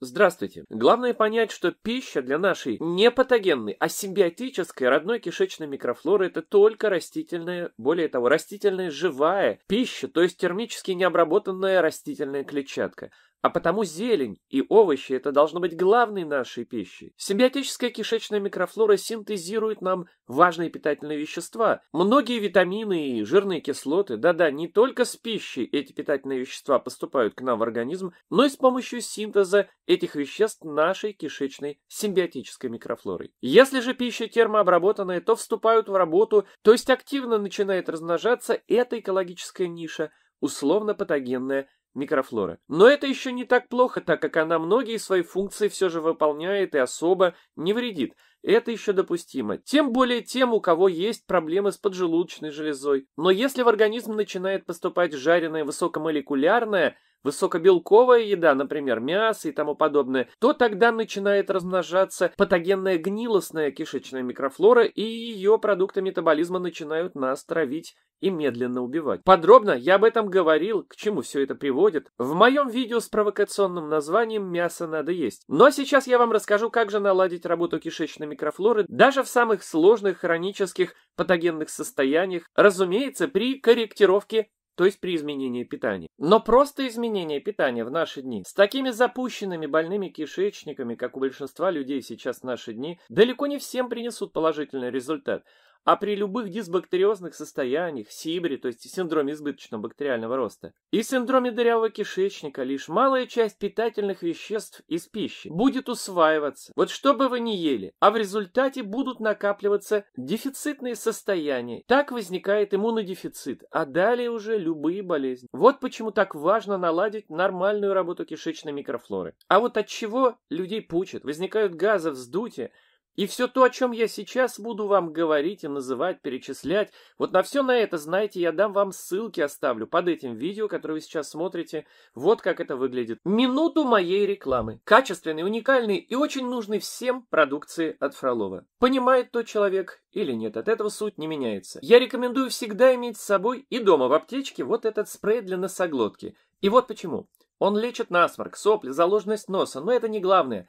Здравствуйте. Главное понять, что пища для нашей не а симбиотической родной кишечной микрофлоры это только растительная, более того, растительная живая пища, то есть термически необработанная растительная клетчатка. А потому зелень и овощи – это должно быть главной нашей пищей. Симбиотическая кишечная микрофлора синтезирует нам важные питательные вещества. Многие витамины и жирные кислоты, да-да, не только с пищей эти питательные вещества поступают к нам в организм, но и с помощью синтеза этих веществ нашей кишечной симбиотической микрофлорой. Если же пища термообработанная, то вступают в работу, то есть активно начинает размножаться эта экологическая ниша, условно-патогенная микрофлора. Но это еще не так плохо, так как она многие свои функции все же выполняет и особо не вредит. Это еще допустимо. Тем более тем, у кого есть проблемы с поджелудочной железой. Но если в организм начинает поступать жареное высокомолекулярное – высокобелковая еда, например, мясо и тому подобное, то тогда начинает размножаться патогенная гнилостная кишечная микрофлора, и ее продукты метаболизма начинают нас травить и медленно убивать. Подробно я об этом говорил, к чему все это приводит, в моем видео с провокационным названием «Мясо надо есть». Но сейчас я вам расскажу, как же наладить работу кишечной микрофлоры даже в самых сложных хронических патогенных состояниях, разумеется, при корректировке то есть при изменении питания. Но просто изменение питания в наши дни с такими запущенными больными кишечниками, как у большинства людей сейчас в наши дни, далеко не всем принесут положительный результат. А при любых дисбактериозных состояниях, сибре, то есть синдроме избыточного бактериального роста, и синдроме дырявого кишечника лишь малая часть питательных веществ из пищи будет усваиваться, вот что бы вы ни ели, а в результате будут накапливаться дефицитные состояния. Так возникает иммунодефицит, а далее уже любые болезни. Вот почему так важно наладить нормальную работу кишечной микрофлоры. А вот от чего людей пучат, возникают газы, вздутие – и все то, о чем я сейчас буду вам говорить и называть, перечислять, вот на все на это, знаете, я дам вам ссылки, оставлю под этим видео, которое вы сейчас смотрите. Вот как это выглядит. Минуту моей рекламы. Качественной, уникальной и очень нужной всем продукции от Фролова. Понимает тот человек или нет, от этого суть не меняется. Я рекомендую всегда иметь с собой и дома в аптечке вот этот спрей для носоглотки. И вот почему. Он лечит насморк, сопли, заложенность носа, но это не главное.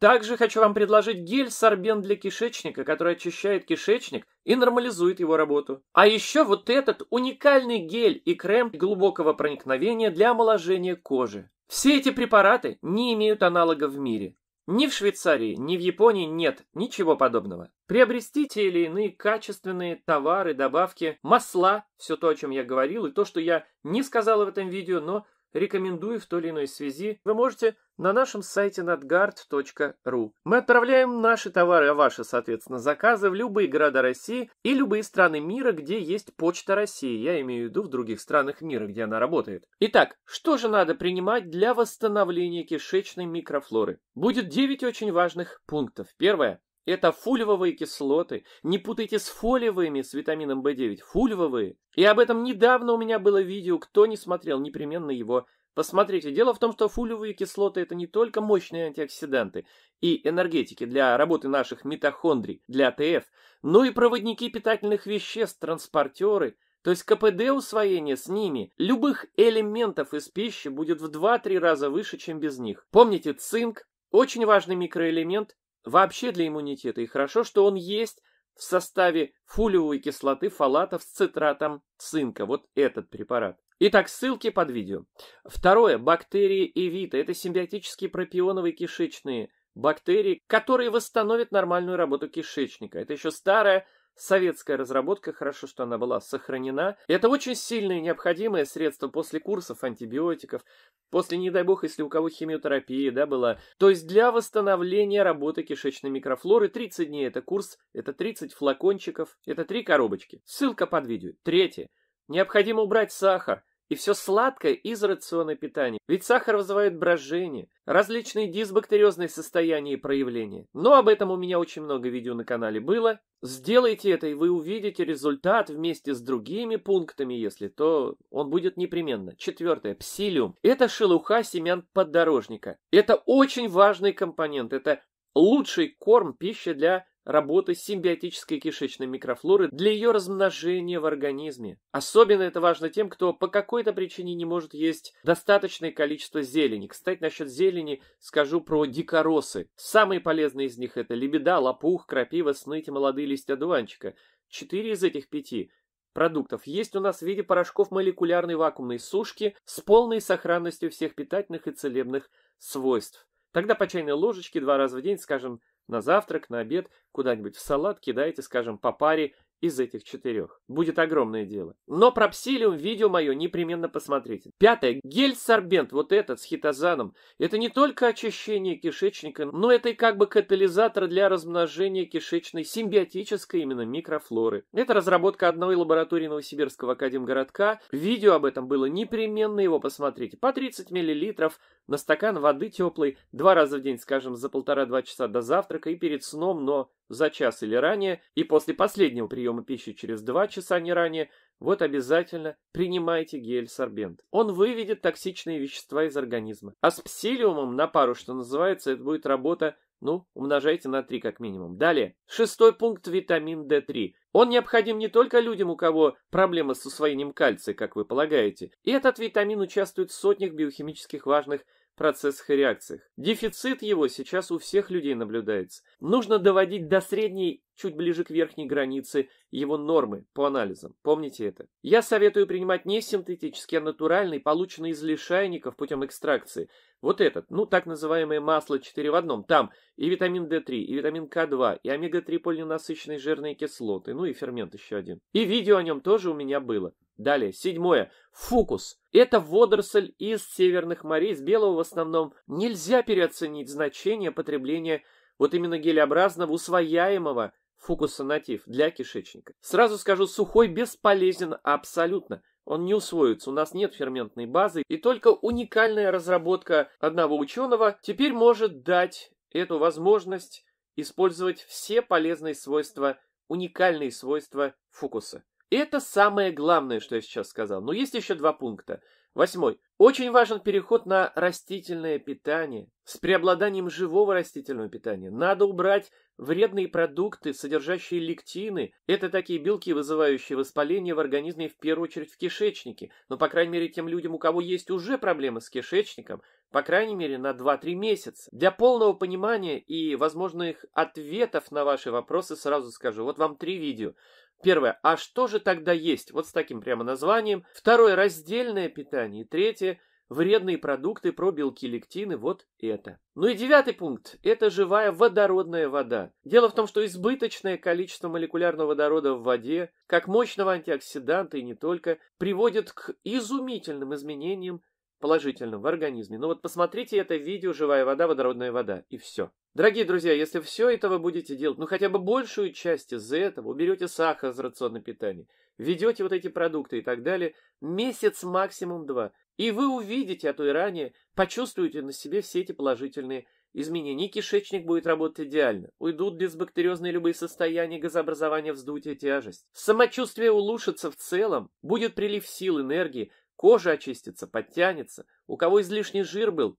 Также хочу вам предложить гель Сорбен для кишечника, который очищает кишечник и нормализует его работу. А еще вот этот уникальный гель и крем глубокого проникновения для омоложения кожи. Все эти препараты не имеют аналога в мире. Ни в Швейцарии, ни в Японии нет ничего подобного. Приобрести те или иные качественные товары, добавки, масла, все то, о чем я говорил, и то, что я не сказал в этом видео, но рекомендую в той или иной связи, вы можете на нашем сайте nadgard.ru. Мы отправляем наши товары, а ваши, соответственно, заказы в любые города России и любые страны мира, где есть почта России. Я имею в виду в других странах мира, где она работает. Итак, что же надо принимать для восстановления кишечной микрофлоры? Будет 9 очень важных пунктов. Первое. Это фульвовые кислоты. Не путайте с фолиевыми с витамином В9. Фульвовые. И об этом недавно у меня было видео. Кто не смотрел, непременно его Посмотрите, дело в том, что фулевые кислоты это не только мощные антиоксиданты и энергетики для работы наших митохондрий, для АТФ, но и проводники питательных веществ, транспортеры, то есть КПД усвоения с ними любых элементов из пищи будет в 2-3 раза выше, чем без них. Помните цинк, очень важный микроэлемент, вообще для иммунитета. И хорошо, что он есть в составе фулиевой кислоты фалатов с цитратом цинка. Вот этот препарат. Итак, ссылки под видео. Второе. Бактерии эвита. Это симбиотические пропионовые кишечные бактерии, которые восстановят нормальную работу кишечника. Это еще старая советская разработка, хорошо, что она была сохранена. Это очень сильное и необходимое средство после курсов антибиотиков, после, не дай бог, если у кого химиотерапия, да, была. То есть для восстановления работы кишечной микрофлоры 30 дней это курс, это 30 флакончиков, это 3 коробочки. Ссылка под видео. Третье. Необходимо убрать сахар. И все сладкое из рациона питания. Ведь сахар вызывает брожение, различные дисбактериозные состояния и проявления. Но об этом у меня очень много видео на канале было. Сделайте это, и вы увидите результат вместе с другими пунктами, если то он будет непременно. Четвертое. Псилиум. Это шелуха семян поддорожника. Это очень важный компонент. Это лучший корм пищи для работы симбиотической кишечной микрофлоры для ее размножения в организме. Особенно это важно тем, кто по какой-то причине не может есть достаточное количество зелени. Кстати, насчет зелени скажу про дикоросы. Самые полезные из них это лебеда, лопух, крапива, сныть и молодые листья дуванчика. Четыре из этих пяти продуктов есть у нас в виде порошков молекулярной вакуумной сушки с полной сохранностью всех питательных и целебных свойств. Тогда по чайной ложечке два раза в день, скажем, на завтрак, на обед, куда-нибудь в салат кидайте, скажем, по паре из этих четырех. Будет огромное дело. Но про псилиум видео мое непременно посмотрите. Пятое. Гель-сорбент, вот этот с хитозаном, это не только очищение кишечника, но это и как бы катализатор для размножения кишечной симбиотической именно микрофлоры. Это разработка одной лаборатории Новосибирского академгородка. Видео об этом было непременно его посмотрите. По 30 миллилитров на стакан воды теплой два раза в день, скажем, за полтора-два часа до завтрака и перед сном, но за час или ранее, и после последнего приема пищи через два часа а не ранее, вот обязательно принимайте гель-сорбент. Он выведет токсичные вещества из организма. А с псилиумом на пару, что называется, это будет работа ну, умножайте на 3 как минимум. Далее. Шестой пункт – витамин D3. Он необходим не только людям, у кого проблемы с усвоением кальция, как вы полагаете. И этот витамин участвует в сотнях биохимических важных процессах и реакциях. Дефицит его сейчас у всех людей наблюдается. Нужно доводить до средней, чуть ближе к верхней границе его нормы по анализам. Помните это. Я советую принимать не синтетический, а натуральный, полученный из лишайников путем экстракции. Вот этот, ну так называемое масло 4 в одном. Там и витамин D3, и витамин К2, и омега-3 полиненасыщенные жирные кислоты, ну и фермент еще один. И видео о нем тоже у меня было. Далее, седьмое. Фукус. Это водоросль из северных морей, с белого в основном. Нельзя переоценить значение потребления вот именно гелеобразного усвояемого фукуса натив для кишечника. Сразу скажу, сухой бесполезен абсолютно. Он не усвоится, у нас нет ферментной базы, и только уникальная разработка одного ученого теперь может дать эту возможность использовать все полезные свойства, уникальные свойства фукуса. Это самое главное, что я сейчас сказал. Но есть еще два пункта. Восьмой. Очень важен переход на растительное питание. С преобладанием живого растительного питания надо убрать вредные продукты, содержащие лектины. Это такие белки, вызывающие воспаление в организме в первую очередь в кишечнике. Но, по крайней мере, тем людям, у кого есть уже проблемы с кишечником, по крайней мере, на 2-3 месяца. Для полного понимания и возможных ответов на ваши вопросы сразу скажу. Вот вам три видео. Первое. А что же тогда есть? Вот с таким прямо названием. Второе. Раздельное питание. третье. Вредные продукты, пробелки, лектины, вот это. Ну и девятый пункт – это живая водородная вода. Дело в том, что избыточное количество молекулярного водорода в воде, как мощного антиоксиданта и не только, приводит к изумительным изменениям положительным в организме. Ну вот посмотрите это видео «Живая вода, водородная вода» и все. Дорогие друзья, если все это вы будете делать, ну хотя бы большую часть из этого, уберете сахар из рациона питания, ведете вот эти продукты и так далее, месяц максимум два, и вы увидите, а то и ранее, почувствуете на себе все эти положительные изменения. И кишечник будет работать идеально, уйдут безбактериозные любые состояния, газообразование, вздутие, тяжесть. Самочувствие улучшится в целом, будет прилив сил, энергии, Кожа очистится, подтянется. У кого излишний жир был,